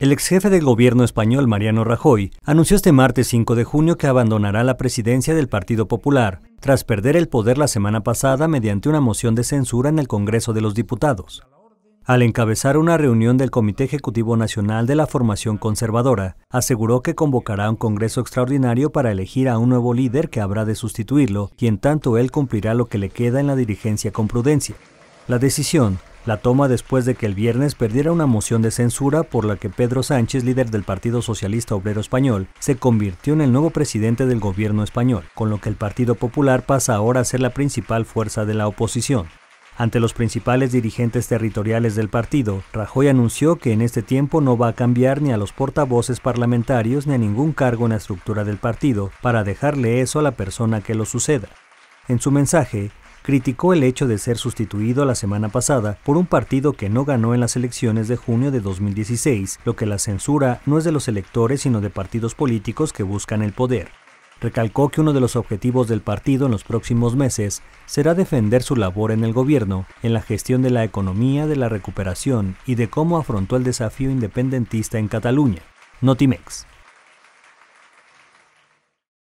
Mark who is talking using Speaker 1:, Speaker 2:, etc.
Speaker 1: El ex jefe del gobierno español Mariano Rajoy anunció este martes 5 de junio que abandonará la presidencia del Partido Popular tras perder el poder la semana pasada mediante una moción de censura en el Congreso de los Diputados. Al encabezar una reunión del Comité Ejecutivo Nacional de la Formación Conservadora, aseguró que convocará un Congreso extraordinario para elegir a un nuevo líder que habrá de sustituirlo y en tanto él cumplirá lo que le queda en la dirigencia con prudencia. La decisión la toma después de que el viernes perdiera una moción de censura por la que Pedro Sánchez, líder del Partido Socialista Obrero Español, se convirtió en el nuevo presidente del gobierno español, con lo que el Partido Popular pasa ahora a ser la principal fuerza de la oposición. Ante los principales dirigentes territoriales del partido, Rajoy anunció que en este tiempo no va a cambiar ni a los portavoces parlamentarios ni a ningún cargo en la estructura del partido para dejarle eso a la persona que lo suceda. En su mensaje, criticó el hecho de ser sustituido la semana pasada por un partido que no ganó en las elecciones de junio de 2016, lo que la censura no es de los electores sino de partidos políticos que buscan el poder. Recalcó que uno de los objetivos del partido en los próximos meses será defender su labor en el gobierno, en la gestión de la economía, de la recuperación y de cómo afrontó el desafío independentista en Cataluña. Notimex.